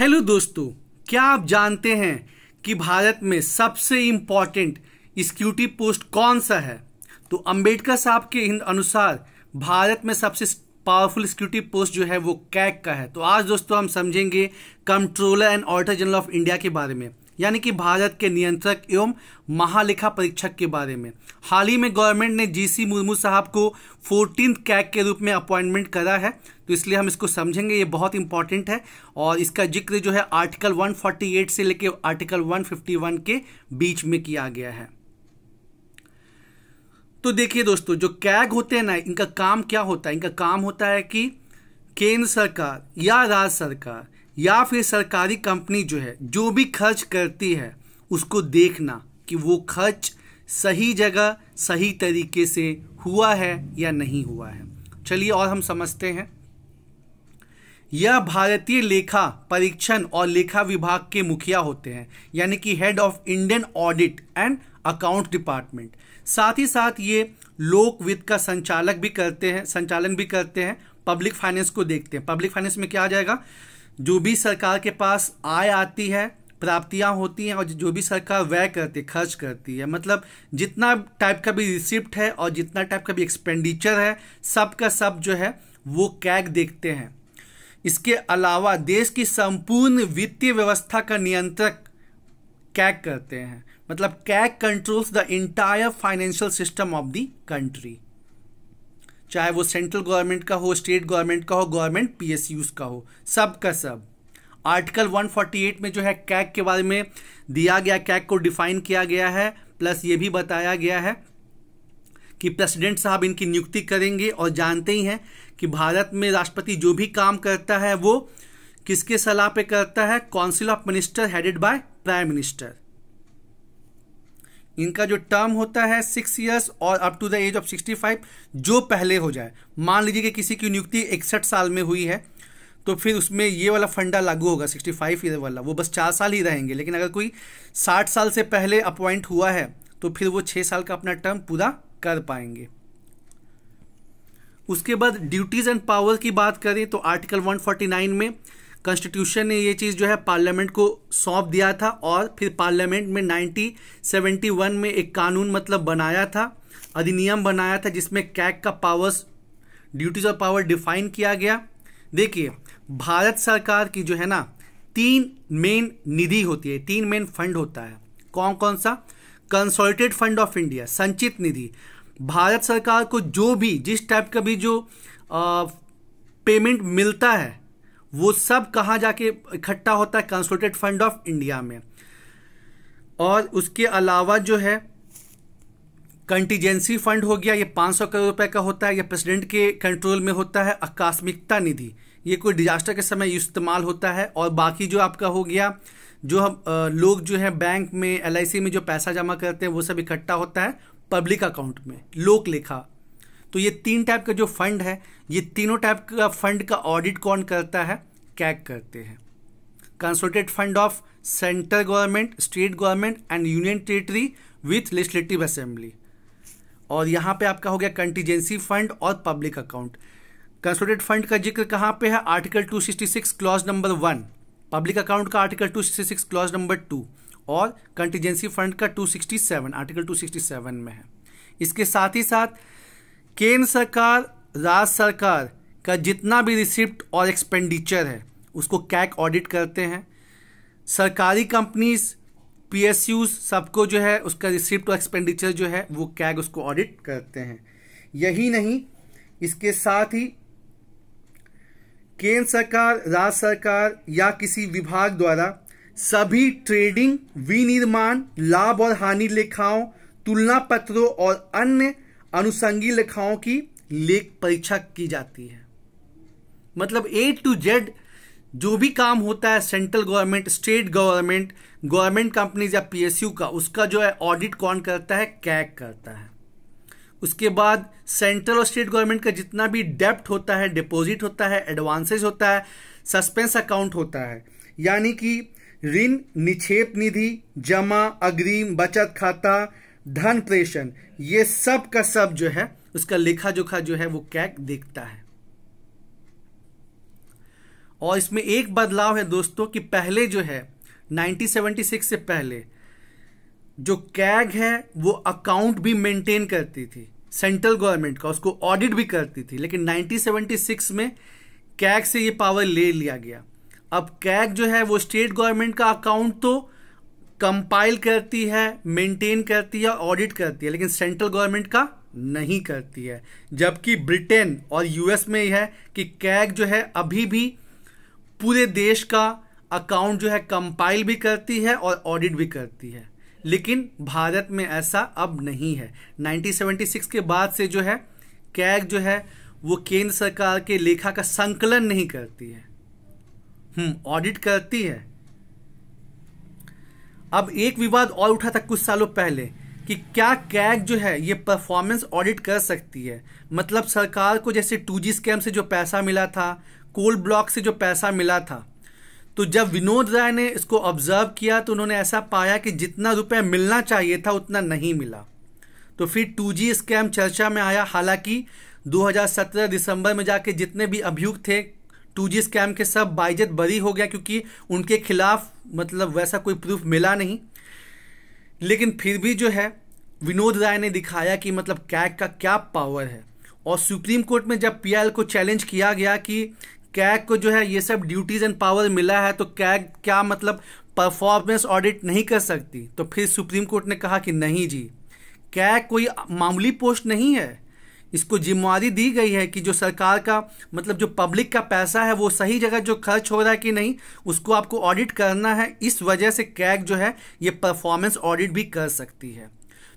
hello दोस्तों क्या आप जानते हैं कि भारत में सबसे इम्पॉर्टेंट स्क्यूटी पोस्ट कौन सा है तो अंबेडकर साहब के अनुसार भारत में सबसे पावरफुल एक्सिक्यूटिव पोस्ट जो है वो कैक का है तो आज दोस्तों हम समझेंगे controller and auditor general of India के बारे में यानी कि भारत के नियंत्रक एवं महालेखा परीक्षक के बारे में हाल ही में गवर्नमेंट ने जीसी मुर्मू साहब को फोर्टीन कैग के रूप में अपॉइंटमेंट करा है तो इसलिए हम इसको समझेंगे ये बहुत इंपॉर्टेंट है और इसका जिक्र जो है आर्टिकल 148 से लेकर आर्टिकल 151 के बीच में किया गया है तो देखिए दोस्तों जो कैग होते हैं ना इनका काम क्या होता है इनका काम होता है कि केंद्र सरकार या राज्य सरकार या फिर सरकारी कंपनी जो है जो भी खर्च करती है उसको देखना कि वो खर्च सही जगह सही तरीके से हुआ है या नहीं हुआ है चलिए और हम समझते हैं यह भारतीय लेखा परीक्षण और लेखा विभाग के मुखिया होते हैं यानी कि head of Indian audit and account department साथ ही साथ ये लोक वित्त का संचालक भी करते हैं संचालन भी करते हैं पब्लिक फाइनेंस को देखते हैं पब्लिक फाइनेंस में क्या आ जाएगा जो भी सरकार के पास आय आती है प्राप्तियां होती हैं और जो भी सरकार व्यय करती है खर्च करती है मतलब जितना टाइप का भी रिसिप्ट है और जितना टाइप का भी एक्सपेंडिचर है सब का सब जो है वो कैग देखते हैं इसके अलावा देश की संपूर्ण वित्तीय व्यवस्था का नियंत्रक कैग करते हैं मतलब CAG controls the entire financial system of the country चाहे वो सेंट्रल गवर्नमेंट का हो स्टेट गवर्नमेंट का हो गवर्नमेंट पीएसयूज का हो सब का सब आर्टिकल 148 में जो है कैक के बारे में दिया गया कैक को डिफाइन किया गया है प्लस ये भी बताया गया है कि प्रेसिडेंट साहब इनकी नियुक्ति करेंगे और जानते ही हैं कि भारत में राष्ट्रपति जो भी काम करता है वो किसके सलाह पे करता है council of minister headed by prime minister इनका जो टर्म होता है सिक्स इयर्स और up to the age of sixty five जो पहले हो जाए मान लीजिए कि किसी की नियुक्ति इकसठ साल में हुई है तो फिर उसमें ये वाला फंडा लागू होगा सिक्सटी फाइव ईयर वाला वो बस चार साल ही रहेंगे लेकिन अगर कोई साठ साल से पहले अपॉइंट हुआ है तो फिर वो छः साल का अपना टर्म पूरा कर पाएंगे उसके बाद ड्यूटीज़ एंड पावर की बात करें तो आर्टिकल 149 में कॉन्स्टिट्यूशन ने ये चीज़ जो है पार्लियामेंट को सौंप दिया था और फिर पार्लियामेंट में 1971 में एक कानून मतलब बनाया था अधिनियम बनाया था जिसमें कैक का पावर्स ड्यूटीज और पावर डिफाइन किया गया देखिए भारत सरकार की जो है ना तीन मेन निधि होती है तीन मेन फंड होता है कौन कौन सा कंसोलिटेड फंड ऑफ इंडिया संचित निधि भारत सरकार को जो भी जिस टाइप का भी जो आ, पेमेंट मिलता है वो सब कहाँ जाके इकट्ठा होता है कंसोलिडेटेड फंड ऑफ इंडिया में और उसके अलावा जो है कंटीजेंसी फंड हो गया ये 500 करोड़ रुपए का होता है ये प्रेसिडेंट के कंट्रोल में होता है आकस्मिकता निधि ये कोई डिजास्टर के समय इस्तेमाल होता है और बाकी जो आपका हो गया जो हम लोग जो है बैंक में एल में जो पैसा जमा करते हैं वो सब इकट्ठा होता है पब्लिक अकाउंट में लोक लेखा तो ये तीन टाइप का जो फंड है ये तीनों टाइप का फंड का ऑडिट कौन करता है कैक करते हैं consolidated fund of central government state government and union territory with legislative assembly और यहाँ पे आपका हो गया कंटीजेंसी फंड और पब्लिक अकाउंट कंसोल्टेड फंड का जिक्र कहाँ पे है article 266 clause number one public account का आर्टिकल 266 क्लॉज नंबर टू और कंटीजेंसी फंड का 267 आर्टिकल 267 में है इसके साथ ही साथ केंद्र सरकार राज्य सरकार का जितना भी रिसिप्ट और एक्सपेंडिचर है उसको कैक ऑडिट करते हैं सरकारी कंपनीज पी एस यूज सबको जो है उसका रिसिप्ट और एक्सपेंडिचर जो है वो कैग उसको ऑडिट करते हैं यही नहीं इसके साथ ही केंद्र सरकार राज्य सरकार या किसी विभाग द्वारा सभी ट्रेडिंग विनिर्माण लाभ और हानि लेखाओं तुलना पत्रों और अन्य अनुसंगी लेखाओं की लेख परीक्षा की जाती है मतलब ए टू जेड जो भी काम होता है central government state government government companies या पीएसयू का उसका जो है ऑडिट कौन करता है कैक करता है उसके बाद सेंट्रल और स्टेट गवर्नमेंट का जितना भी डेप्ट होता है डिपॉजिट होता है एडवांसेज होता है सस्पेंस अकाउंट होता है यानी कि ऋण निक्षेप निधि जमा अग्रिम बचत खाता धन प्रेषण ये सब का सब जो है उसका लेखा जोखा जो है वो कैक देखता है और इसमें एक बदलाव है दोस्तों कि पहले जो है 1976 से पहले जो कैग है वो अकाउंट भी मेंटेन करती थी सेंट्रल गवर्नमेंट का उसको ऑडिट भी करती थी लेकिन 1976 में कैग से ये पावर ले लिया गया अब कैग जो है वो स्टेट गवर्नमेंट का अकाउंट तो कंपाइल करती है मेंटेन करती है ऑडिट करती है लेकिन सेंट्रल गवर्नमेंट का नहीं करती है जबकि ब्रिटेन और यूएस में यह है कि कैग जो है अभी भी पूरे देश का अकाउंट जो है कंपाइल भी करती है और ऑडिट भी करती है लेकिन भारत में ऐसा अब नहीं है 1976 के बाद से जो है कैग जो है वो केंद्र सरकार के लेखा का संकलन नहीं करती है ऑडिट हम्म, करती है अब एक विवाद और उठा था कुछ सालों पहले कि क्या कैग जो है ये परफॉर्मेंस ऑडिट कर सकती है मतलब सरकार को जैसे टू जी स्कैम से जो पैसा मिला था कोल ब्लॉक से जो पैसा मिला था तो जब विनोद राय ने इसको ऑब्जर्व किया तो उन्होंने ऐसा पाया कि जितना रुपया मिलना चाहिए था उतना नहीं मिला तो फिर टू स्कैम चर्चा में आया हालांकि 2017 दिसंबर में जाके जितने भी अभियुक्त थे टू जी स्कैम के सब बाइजत बरी हो गया क्योंकि उनके खिलाफ मतलब वैसा कोई प्रूफ मिला नहीं लेकिन फिर भी जो है विनोद राय ने दिखाया कि मतलब कैग का क्या पावर है और सुप्रीम कोर्ट में जब पीएल को चैलेंज किया गया कि कैग को जो है ये सब ड्यूटीज एंड पावर मिला है तो कैग क्या मतलब परफॉर्मेंस ऑडिट नहीं कर सकती तो फिर सुप्रीम कोर्ट ने कहा कि नहीं जी कैग कोई मामूली पोस्ट नहीं है इसको जिम्मेवारी दी गई है कि जो सरकार का मतलब जो पब्लिक का पैसा है वो सही जगह जो खर्च हो रहा है कि नहीं उसको आपको ऑडिट करना है इस वजह से कैग जो है ये परफॉर्मेंस ऑडिट भी कर सकती है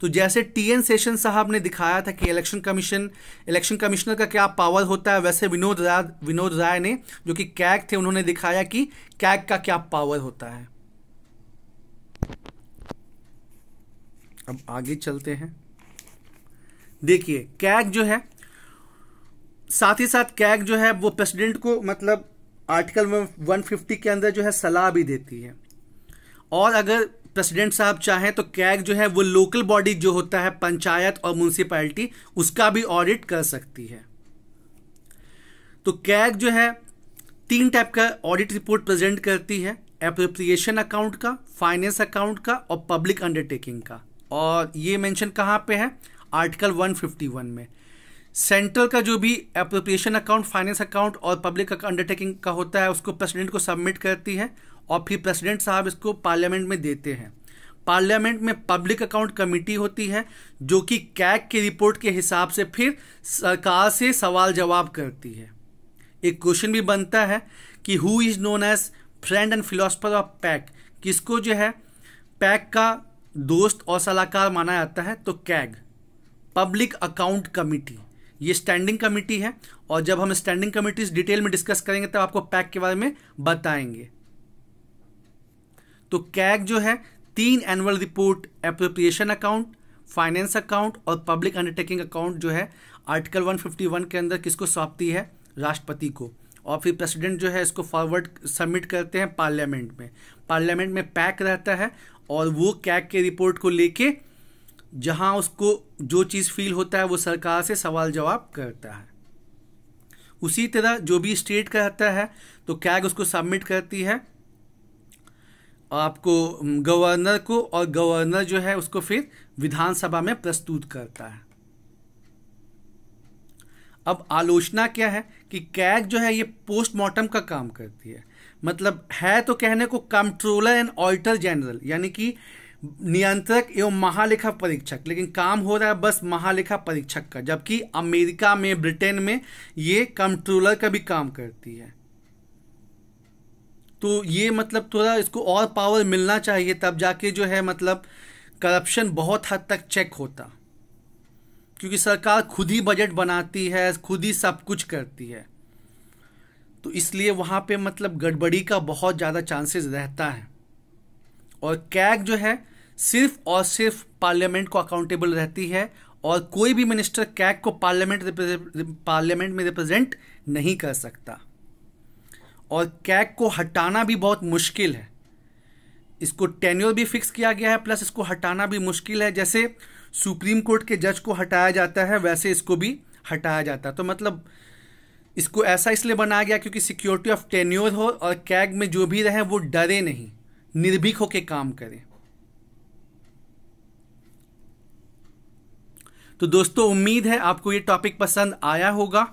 तो जैसे टी एन सेशन साहब ने दिखाया था कि इलेक्शन कमीशन इलेक्शन कमिश्नर का क्या पावर होता है वैसे विनोद राय विनोद राय ने जो कि कैग थे उन्होंने दिखाया कि कैग का क्या पावर होता है अब आगे चलते हैं देखिए कैग जो है साथ ही साथ कैग जो है वो प्रेसिडेंट को मतलब आर्टिकल 150 के अंदर जो है सलाह भी देती है और अगर प्रेसिडेंट साहब चाहें तो कैग जो है वो लोकल बॉडी जो होता है पंचायत और म्यूनसिपैलिटी उसका भी ऑडिट कर सकती है तो कैग जो है तीन टाइप का ऑडिट रिपोर्ट प्रेजेंट करती है अप्रोप्रिएशन अकाउंट का फाइनेंस अकाउंट का और पब्लिक अंडरटेकिंग का और ये मेंशन कहाँ पे है आर्टिकल 151 में सेंट्रल का जो भी अप्रोप्रिएशन अकाउंट फाइनेंस अकाउंट और पब्लिक अंडरटेकिंग का होता है उसको प्रेसिडेंट को सबमिट करती है और फिर प्रेसिडेंट साहब इसको पार्लियामेंट में देते हैं पार्लियामेंट में पब्लिक अकाउंट कमेटी होती है जो कि कैग की रिपोर्ट के हिसाब से फिर सरकार से सवाल जवाब करती है एक क्वेश्चन भी बनता है कि who is known as friend and philosopher of PAC किसको जो है पैक का दोस्त और सलाहकार माना जाता है तो कैग पब्लिक अकाउंट कमिटी ये स्टैंडिंग कमिटी है और जब हम स्टैंडिंग कमिटीज डिटेल में डिस्कस करेंगे तब आपको पैक के बारे में बताएंगे तो कैग जो है तीन annual report appropriation account finance account और पब्लिक अंडरटेकिंग अकाउंट जो है आर्टिकल 151 के अंदर किसको सौंपती है राष्ट्रपति को और फिर प्रेसिडेंट जो है इसको फॉरवर्ड सबमिट करते हैं पार्लियामेंट में पार्लियामेंट में पैक रहता है और वो कैग के रिपोर्ट को लेके जहां उसको जो चीज़ फील होता है वो सरकार से सवाल जवाब करता है उसी तरह जो भी स्टेट कहता है तो कैग उसको सबमिट करती है आपको गवर्नर को और गवर्नर जो है उसको फिर विधानसभा में प्रस्तुत करता है अब आलोचना क्या है कि कैग जो है ये पोस्टमार्टम का काम करती है मतलब है तो कहने को कंट्रोलर एंड ऑल्टर जनरल यानी कि नियंत्रक एवं महालेखा परीक्षक लेकिन काम हो रहा है बस महालेखा परीक्षक का जबकि अमेरिका में ब्रिटेन में ये कंट्रोलर का भी काम करती है तो ये मतलब थोड़ा इसको और पावर मिलना चाहिए तब जाके जो है मतलब करप्शन बहुत हद तक चेक होता क्योंकि सरकार खुद ही बजट बनाती है खुद ही सब कुछ करती है तो इसलिए वहाँ पे मतलब गड़बड़ी का बहुत ज़्यादा चांसेस रहता है और कैग जो है सिर्फ और सिर्फ पार्लियामेंट को अकाउंटेबल रहती है और कोई भी मिनिस्टर कैग को पार्लियामेंट पार्लियामेंट में रिप्रेजेंट नहीं कर सकता और कैग को हटाना भी बहुत मुश्किल है इसको टेन्योर भी फिक्स किया गया है प्लस इसको हटाना भी मुश्किल है जैसे सुप्रीम कोर्ट के जज को हटाया जाता है वैसे इसको भी हटाया जाता है तो मतलब इसको ऐसा इसलिए बनाया गया क्योंकि सिक्योरिटी ऑफ टेन्योर हो और कैग में जो भी रहे वो डरे नहीं निर्भीक होकर काम करें तो दोस्तों उम्मीद है आपको ये टॉपिक पसंद आया होगा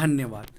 धन्यवाद